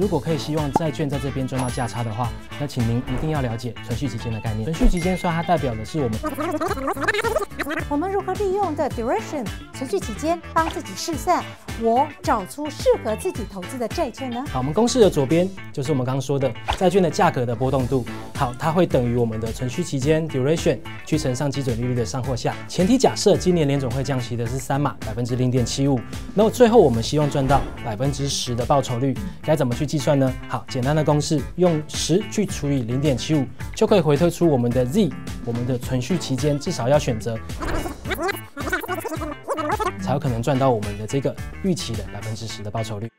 如果可以，希望债券在这边赚到价差的话，那请您一定要了解存续期间的概念。存续期间然它代表的是我们我们如何利用的 duration 存续期间帮自己试算，我找出适合自己投资的债券呢？好，我们公式的左边就是我们刚刚说的债券的价格的波动度。好，它会等于我们的存续期间 duration 去乘上基准利率的上或下。前提假设今年联总会降息的是三码百分之零点七五，那么最后我们希望赚到百分之十的报酬率，该怎么？去计算呢？好，简单的公式，用十去除以零点七五，就可以回推出我们的 z，我们的存续期间至少要选择，才有可能赚到我们的这个预期的百分之十的报酬率。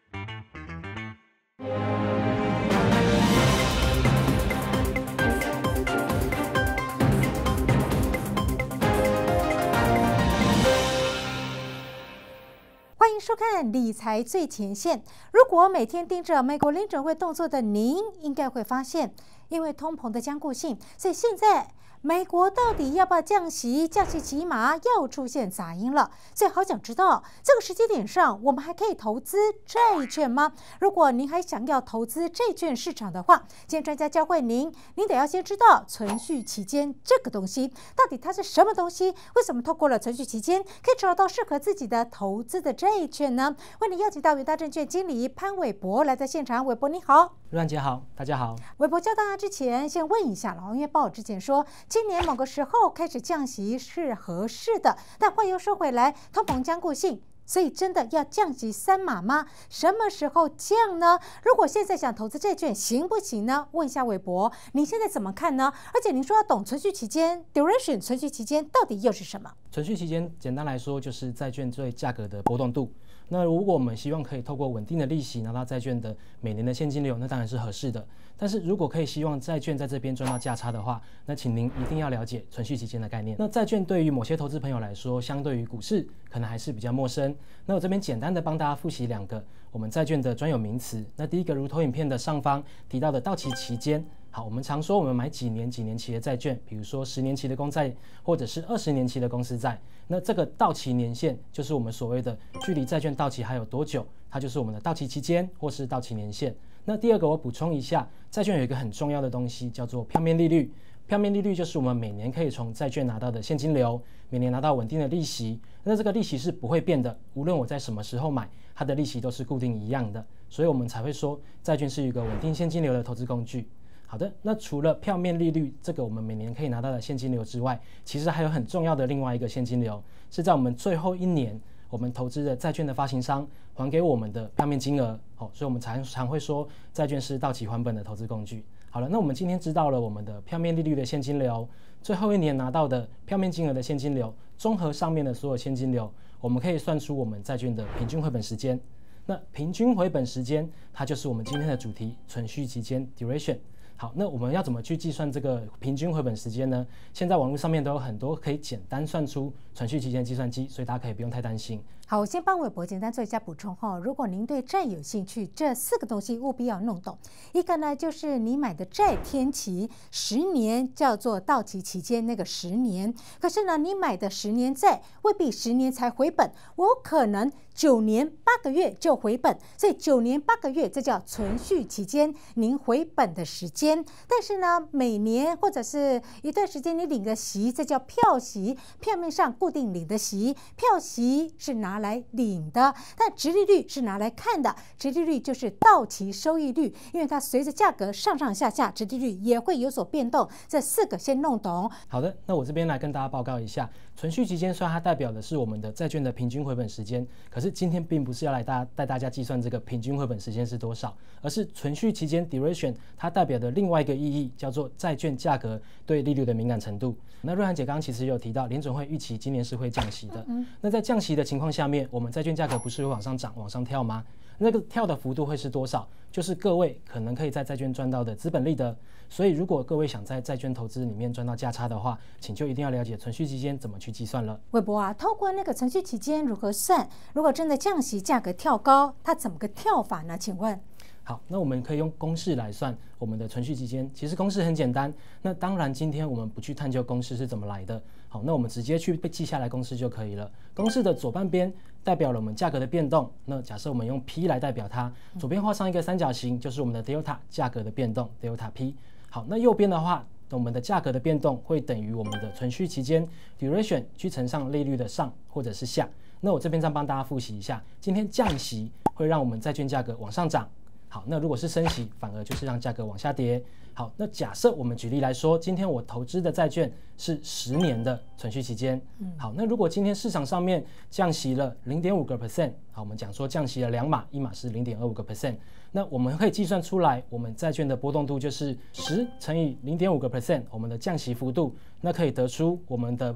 收看理财最前线。如果每天盯着美国零准会动作的您，应该会发现，因为通膨的坚固性，所以现在。美国到底要不要降息？降息起码又出现杂音了。所以好想知道，这个时间点上，我们还可以投资债券吗？如果您还想要投资债券市场的话，今天专家教会您，您得要先知道存续期间这个东西到底它是什么东西。为什么透过了存续期间可以找到适合自己的投资的债券呢？为您邀请到元大证券经理潘伟博来在现场。伟博你好，瑞姐好，大家好。伟博教大家之前，先问一下老王月报之前说。今年某个时候开始降息是合适的，但话又说回来，通膨将过性，所以真的要降息三码吗？什么时候降呢？如果现在想投资债券，行不行呢？问一下韦博，您现在怎么看呢？而且您说要懂存续期间，duration 存续期间到底又是什么？存续期间简单来说就是债券最价格的波动度。那如果我们希望可以透过稳定的利息拿到债券的每年的现金流，那当然是合适的。但是如果可以希望债券在这边赚到价差的话，那请您一定要了解存续期间的概念。那债券对于某些投资朋友来说，相对于股市可能还是比较陌生。那我这边简单的帮大家复习两个我们债券的专有名词。那第一个，如投影片的上方提到的到期期间。好，我们常说我们买几年几年期的债券，比如说十年期的公债，或者是二十年期的公司债，那这个到期年限就是我们所谓的距离债券到期还有多久，它就是我们的到期期间或是到期年限。那第二个我补充一下，债券有一个很重要的东西叫做票面利率，票面利率就是我们每年可以从债券拿到的现金流，每年拿到稳定的利息，那这个利息是不会变的，无论我在什么时候买，它的利息都是固定一样的，所以我们才会说债券是一个稳定现金流的投资工具。好的，那除了票面利率这个我们每年可以拿到的现金流之外，其实还有很重要的另外一个现金流是在我们最后一年我们投资的债券的发行商还给我们的票面金额。好，所以我们常常会说债券是到期还本的投资工具。好了，那我们今天知道了我们的票面利率的现金流，最后一年拿到的票面金额的现金流，综合上面的所有现金流，我们可以算出我们债券的平均回本时间。那平均回本时间，它就是我们今天的主题——存续期间 （duration）。好，那我们要怎么去计算这个平均回本时间呢？现在网络上面都有很多可以简单算出存续期间计算机，所以大家可以不用太担心。好，我先帮韦博简单做一下补充哈。如果您对债有兴趣，这四个东西务必要弄懂。一个呢，就是你买的债天期十年，叫做到期期间那个十年。可是呢，你买的十年债未必十年才回本，我可能九年八个月就回本。所以九年八个月这叫存续期间，您回本的时间。但是呢，每年或者是一段时间你领个息，这叫票息，票面上固定领的息。票息是拿。拿来领的，但直利率是拿来看的，直利率就是到期收益率，因为它随着价格上上下下，直利率也会有所变动。这四个先弄懂。好的，那我这边来跟大家报告一下，存续期间虽然它代表的是我们的债券的平均回本时间。可是今天并不是要来大带大家计算这个平均回本时间是多少，而是存续期间 duration 它代表的另外一个意义叫做债券价格对利率的敏感程度。那瑞涵姐刚刚其实有提到，联准会预期今年是会降息的。嗯，那在降息的情况下。下面我们债券价格不是会往上涨、往上跳吗？那个跳的幅度会是多少？就是各位可能可以在债券赚到的资本利得。所以如果各位想在债券投资里面赚到价差的话，请就一定要了解存续期间怎么去计算了。微博啊，透过那个存续期间如何算？如果真的降息，价格跳高，它怎么个跳法呢？请问？好，那我们可以用公式来算我们的存续期间。其实公式很简单。那当然，今天我们不去探究公式是怎么来的。好，那我们直接去记下来公式就可以了。公式的左半边代表了我们价格的变动，那假设我们用 P 来代表它，左边画上一个三角形就是我们的 delta 价格的变动 delta P。好，那右边的话，我们的价格的变动会等于我们的存续期间 duration 去乘上利率的上或者是下。那我这边再帮大家复习一下，今天降息会让我们债券价格往上涨。好，那如果是升息，反而就是让价格往下跌。好，那假设我们举例来说，今天我投资的债券是十年的存续期间。嗯，好，那如果今天市场上面降息了零点五个 percent，好，我们讲说降息了两码，一码是零点二五个 percent，那我们可以计算出来，我们债券的波动度就是十乘以零点五个 percent，我们的降息幅度，那可以得出我们的。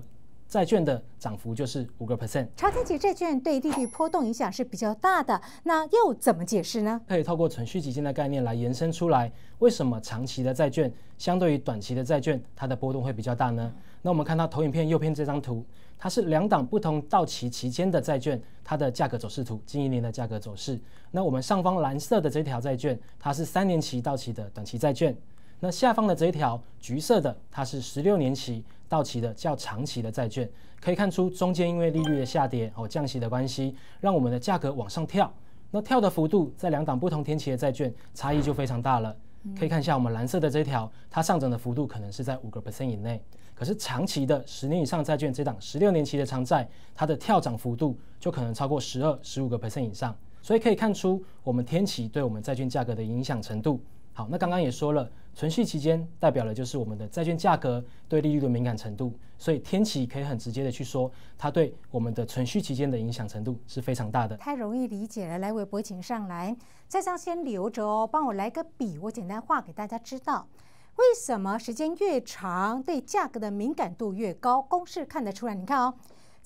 债券的涨幅就是五个 percent，长期债券对利率波动影响是比较大的，那又怎么解释呢？可以透过存续期间的概念来延伸出来，为什么长期的债券相对于短期的债券，它的波动会比较大呢？那我们看到投影片右边这张图，它是两档不同到期期间的债券，它的价格走势图，近一年的价格走势。那我们上方蓝色的这条债券，它是三年期到期的短期债券。那下方的这一条橘色的，它是十六年期到期的较长期的债券，可以看出中间因为利率的下跌哦降息的关系，让我们的价格往上跳。那跳的幅度在两档不同天期的债券差异就非常大了。可以看一下我们蓝色的这一条，它上涨的幅度可能是在五个 percent 以内，可是长期的十年以上债券这档十六年期的长债，它的跳涨幅度就可能超过十二十五个 percent 以上。所以可以看出我们天期对我们债券价格的影响程度。好，那刚刚也说了。存续期间代表的就是我们的债券价格对利率的敏感程度，所以天启可以很直接的去说，它对我们的存续期间的影响程度是非常大的。太容易理解了，来微博请上来，这张先留着哦，帮我来个笔，我简单画给大家知道，为什么时间越长对价格的敏感度越高？公式看得出来，你看哦。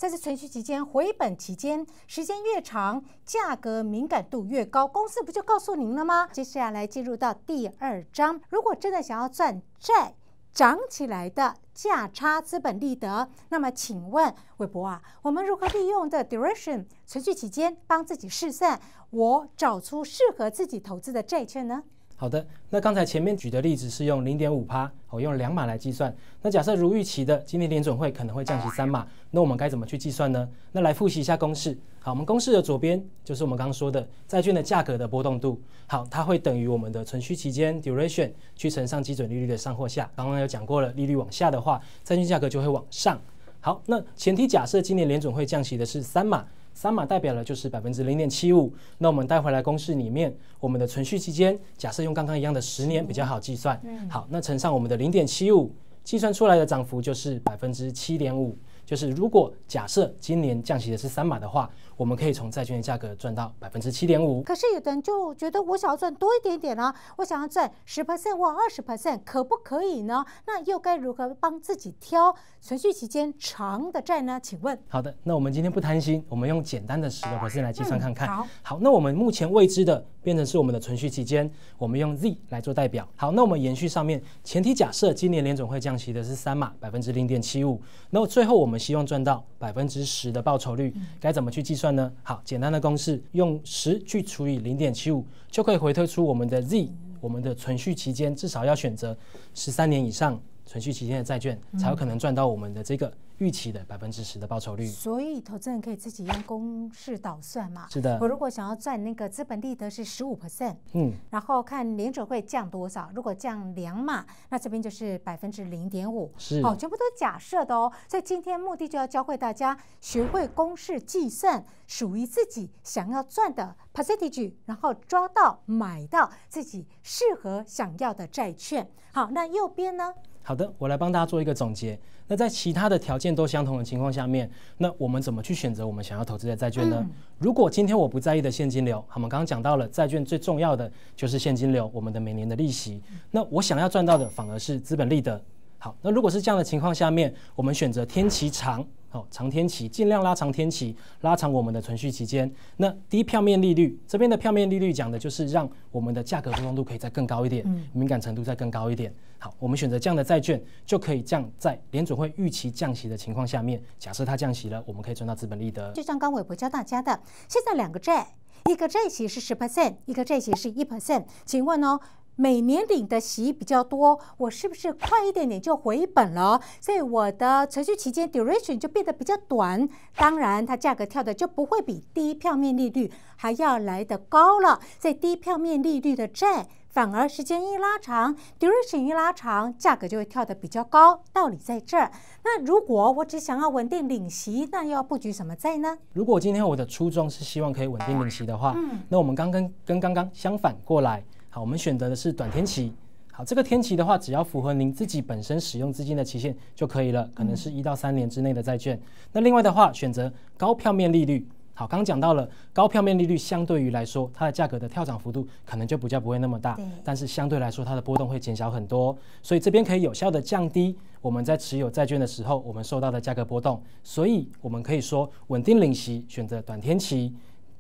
在这存续期间、回本期间，时间越长，价格敏感度越高，公司不就告诉您了吗？接下来进入到第二章，如果真的想要赚债涨起来的价差资本利得，那么请问韦博啊，我们如何利用 t duration 存续期间帮自己试算，我找出适合自己投资的债券呢？好的，那刚才前面举的例子是用零点五趴，我用两码来计算。那假设如预期的，今年联准会可能会降息三码，那我们该怎么去计算呢？那来复习一下公式。好，我们公式的左边就是我们刚刚说的债券的价格的波动度。好，它会等于我们的存续期间 duration 去乘上基准利率的上或下。刚刚有讲过了，利率往下的话，债券价格就会往上。好，那前提假设今年联准会降息的是三码。三码代表了就是百分之零点七五，那我们带回来公式里面，我们的存续期间假设用刚刚一样的十年比较好计算，好，那乘上我们的零点七五，计算出来的涨幅就是百分之七点五。就是如果假设今年降息的是三码的话，我们可以从债券的价格赚到百分之七点五。可是有的人就觉得我想要赚多一点点啊，我想要赚十 percent 或二十 percent 可不可以呢？那又该如何帮自己挑存续期间长的债呢？请问，好的，那我们今天不贪心，我们用简单的十个 percent 来计算看看。好，好，那我们目前未知的。变成是我们的存续期间，我们用 Z 来做代表。好，那我们延续上面前提假设，今年联总会降息的是三码百分之零点七五，那最后我们希望赚到百分之十的报酬率，该怎么去计算呢？好，简单的公式，用十去除以零点七五，就可以回推出我们的 Z，我们的存续期间至少要选择十三年以上。存续期间的债券才有可能赚到我们的这个预期的百分之十的报酬率。所以投资人可以自己用公式导算嘛？是的。我如果想要赚那个资本利得是十五 percent，嗯，然后看联准会降多少。如果降两码，那这边就是百分之零点五。是，好，全部都是假设的哦。所以今天目的就要教会大家学会公式计算属于自己想要赚的 percentage，然后抓到买到自己适合想要的债券。好，那右边呢？好的，我来帮大家做一个总结。那在其他的条件都相同的情况下面，那我们怎么去选择我们想要投资的债券呢？如果今天我不在意的现金流，我们刚刚讲到了债券最重要的就是现金流，我们的每年的利息。那我想要赚到的反而是资本利得。好，那如果是这样的情况下面，我们选择天期长。好，长天期尽量拉长天期，拉长我们的存续期间。那低票面利率这边的票面利率讲的就是让我们的价格波动度可以再更高一点，敏感程度再更高一点。好，我们选择这样的债券，就可以降在联准会预期降息的情况下面，假设它降息了，我们可以赚到资本利得。就像刚伟伯教大家的，现在两个债，一个债息是十 percent，一个债息是一 percent，请问哦。每年领的息比较多，我是不是快一点点就回本了？所以我的存续期间 duration 就变得比较短，当然它价格跳的就不会比低票面利率还要来得高了。所以低票面利率的债，反而时间一拉长，duration 一拉长，价格就会跳得比较高，道理在这儿。那如果我只想要稳定领息，那要布局什么债呢？如果今天我的初衷是希望可以稳定领息的话，那我们刚跟跟刚刚相反过来。好，我们选择的是短天期。好，这个天期的话，只要符合您自己本身使用资金的期限就可以了，可能是一到三年之内的债券。那另外的话，选择高票面利率。好，刚刚讲到了高票面利率，相对于来说，它的价格的跳涨幅度可能就比较不会那么大，但是相对来说它的波动会减小很多。所以这边可以有效的降低我们在持有债券的时候我们受到的价格波动。所以我们可以说，稳定领息，选择短天期、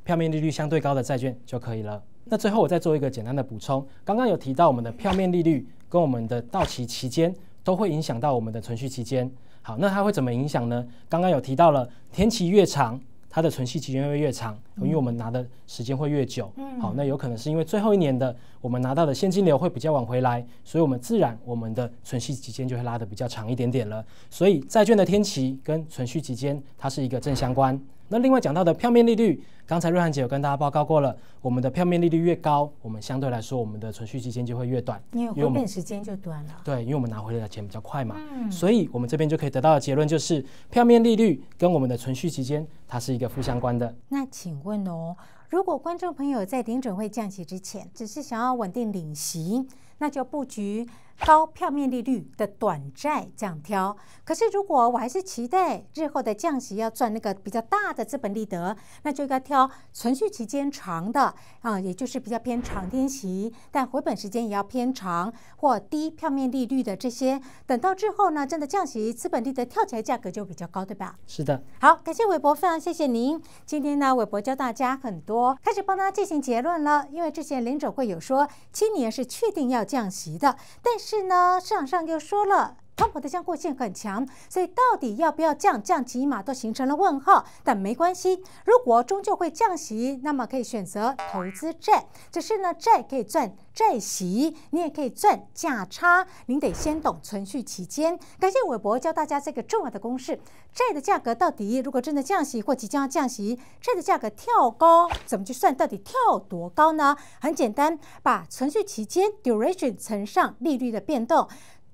票面利率相对高的债券就可以了。那最后我再做一个简单的补充，刚刚有提到我们的票面利率跟我们的到期期间都会影响到我们的存续期间。好，那它会怎么影响呢？刚刚有提到了，天期越长，它的存续期间会越长。因为我们拿的时间会越久，嗯，好，那有可能是因为最后一年的我们拿到的现金流会比较晚回来，所以我们自然我们的存续期间就会拉的比较长一点点了。所以债券的天期跟存续期间，它是一个正相关。那另外讲到的票面利率，刚才瑞涵姐有跟大家报告过了，我们的票面利率越高，我们相对来说我们的存续期间就会越短，因为回本时间就短了。对，因为我们拿回来的钱比较快嘛，嗯、所以我们这边就可以得到的结论就是票面利率跟我们的存续期间，它是一个负相关的。那请问。问哦，如果观众朋友在顶准会降息之前，只是想要稳定领息。那就布局高票面利率的短债这样挑，可是如果我还是期待日后的降息要赚那个比较大的资本利得，那就应该挑存续期间长的啊，也就是比较偏长天期，但回本时间也要偏长或低票面利率的这些。等到之后呢，真的降息，资本利得跳起来价格就比较高，对吧？是的。好，感谢韦博，非常谢谢您。今天呢，韦博教大家很多，开始帮他进行结论了，因为之前林总会有说，今年是确定要。降息的，但是呢，市场上又说了。通膨的降过性很强，所以到底要不要降降几码都形成了问号。但没关系，如果终究会降息，那么可以选择投资债。只是呢，债可以赚债息，你也可以赚价差。您得先懂存续期间。感谢韦博教大家这个重要的公式：债的价格到底如果真的降息或即将要降息，债的价格跳高怎么去算？到底跳多高呢？很简单，把存续期间 duration 乘上利率的变动。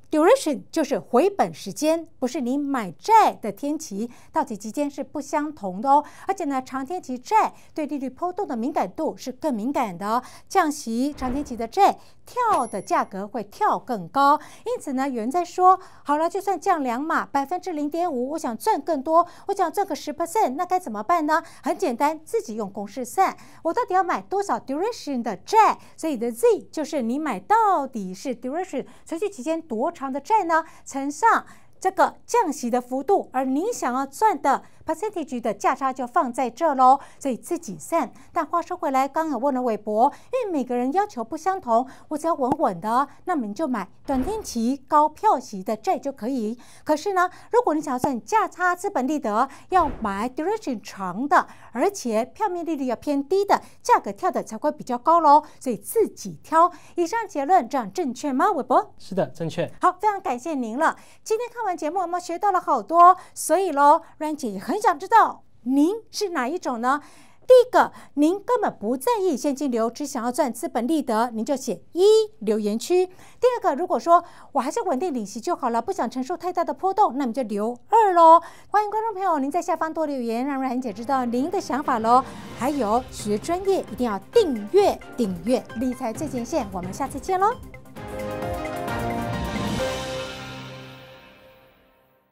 Duration 就是回本时间，不是你买债的天期，到期期间是不相同的哦。而且呢，长天期债对利率波动的敏感度是更敏感的哦。降息，长天期的债。跳的价格会跳更高，因此呢，有人在说，好了，就算降两码，百分之零点五，我想赚更多，我想赚个十 percent，那该怎么办呢？很简单，自己用公式算，我到底要买多少 duration 的债？所以的 z 就是你买到底是 duration 存续期间多长的债呢？乘上。这个降息的幅度，而你想要赚的 percentage 的价差就放在这喽，所以自己算。但话说回来，刚刚问了韦博，因为每个人要求不相同，我只要稳稳的，那么你就买短定期高票息的债就可以。可是呢，如果你想要赚价差资本利得，要买 duration 长的，而且票面利率要偏低的，价格跳的才会比较高喽，所以自己挑。以上结论这样正确吗，韦博？是的，正确。好，非常感谢您了，今天看完。节目我们学到了好多，所以喽，阮姐也很想知道您是哪一种呢？第一个，您根本不在意现金流，只想要赚资本利得，您就写一留言区。第二个，如果说我还是稳定领息就好了，不想承受太大的波动，那么就留二喽。欢迎观众朋友，您在下方多留言，让阮姐知道您的想法喽。还有学专业一定要订阅订阅理财最前线，我们下次见喽。